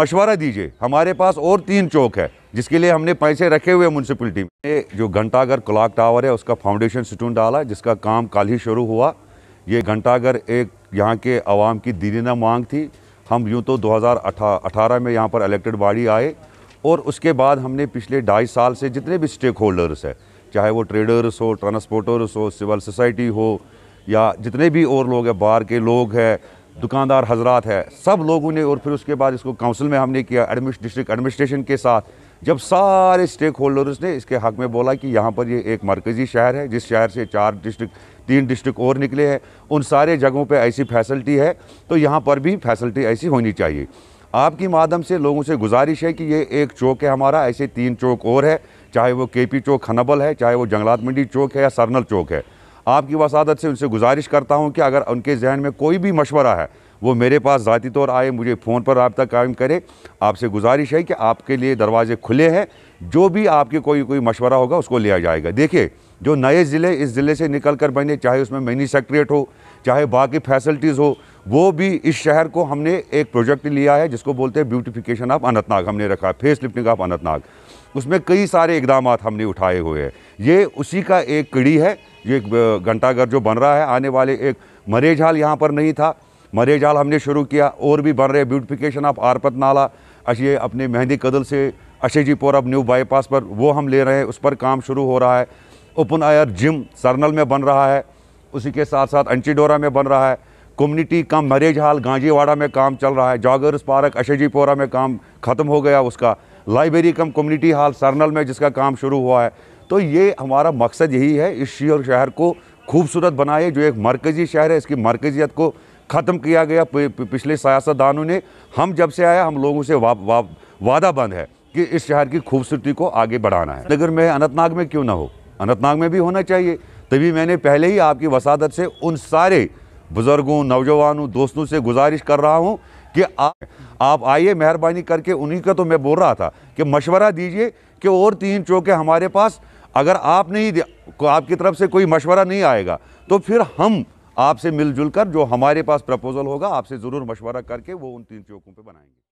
मशवरा दीजिए हमारे पास और तीन चौक है जिसके लिए हमने पैसे रखे हुए म्यूनसिपलिटी में जो घंटाघर क्लाक टावर है उसका फाउंडेशन स्टून डाला जिसका काम कल ही शुरू हुआ ये घंटाघर एक यहाँ के आवाम की दीदीना मांग थी हम यूँ तो 2018 में यहाँ पर इलेक्टेड बॉडी आए और उसके बाद हमने पिछले ढाई साल से जितने भी स्टेक होल्डर्स है चाहे वो ट्रेडर्स हो ट्रांसपोर्टर्स हो सिविल सोसाइटी हो या जितने भी और लोग हैं बाहर के लोग हैं दुकानदार हजरात है सब लोगों ने और फिर उसके बाद इसको काउंसिल में हमने किया डिस्ट्रिक्ट एडमिनिस्ट्रेशन के साथ जब सारे स्टेक होल्डर्स ने इसके हक में बोला कि यहाँ पर ये एक मरकज़ी शहर है जिस शहर से चार डिस्ट्रिक्ट तीन डिस्ट्रिक्ट और निकले हैं उन सारे जगहों पे ऐसी फैसिलिटी है तो यहाँ पर भी फैसिलिटी ऐसी होनी चाहिए आपकी माध्यम से लोगों से गुजारिश है कि ये एक चौक है हमारा ऐसे तीन चौक और है चाहे वो केपी चौक खनबल है चाहे वो जंगलात मंडी चौक है या सरनल चौक है आपकी वसादत से उनसे गुजारिश करता हूँ कि अगर उनके जहन में कोई भी मशवरा है वो मेरे पास ज़ाती तौर आए मुझे फ़ोन पर रबता कायम करे आपसे गुजारिश है कि आपके लिए दरवाजे खुले हैं जो भी आपके कोई कोई मशवरा होगा उसको लिया जाएगा देखिए जो नए ज़िले इस ज़िले से निकल कर बने चाहे उसमें मिनी सेक्रेट हो चाहे बाकी फैसल्टीज़ हो वो भी इस शहर को हमने एक प्रोजेक्ट लिया है जिसको बोलते हैं ब्यूटिफिकेशन ऑफ अनंतनाग हमने रखा है फेस लिफ्टिंग ऑफ अनंतनाग उसमें कई सारे इकदाम हमने उठाए हुए हैं ये उसी का एक कड़ी है ये एक घंटाघर जो बन रहा है आने वाले एक मरेज हाल यहाँ पर नहीं था मरेझाल हमने शुरू किया और भी बन रहे ब्यूटिफिकेशन ऑफ आरपत नाला ये अपने मेहंदी कदल से अशे जी पोर अब न्यू बाईपास पर वो हम ले रहे हैं उस पर काम शुरू हो रहा है ओपन आयर जिम सरनल में बन रहा है उसी के साथ साथ अंचीडोरा में बन रहा है कम्युनिटी का मरेज हाल गांजीवाड़ा में काम चल रहा है जागर्स पार्क अशेजीपोरा में काम ख़त्म हो गया उसका लाइब्रेरी कम कम्युनिटी हॉल सरनल में जिसका काम शुरू हुआ है तो ये हमारा मकसद यही है इस शहर शहर को खूबसूरत बनाए जो एक मरकज़ी शहर है इसकी मरकज़ियत को ख़त्म किया गया पिछले सियासतदानों ने हम जब से आया हम लोगों से वा, वा, वादा बंद है कि इस शहर की खूबसूरती को आगे बढ़ाना है नगर में अनंतनाग में क्यों ना हो अनंतनाग में भी होना चाहिए तभी मैंने पहले ही आपकी वसादत से उन सारे बुज़ुर्गों नौजवानों दोस्तों से गुजारिश कर रहा हूँ कि आ, आप आइए मेहरबानी करके उन्हीं का तो मैं बोल रहा था कि मशवरा दीजिए कि और तीन चौके हमारे पास अगर आप नहीं आपकी तरफ से कोई मशवरा नहीं आएगा तो फिर हम आपसे मिलजुल कर जो हमारे पास प्रपोज़ल होगा आपसे ज़रूर मशवरा करके वो उन तीन चौकों पर बनाएंगे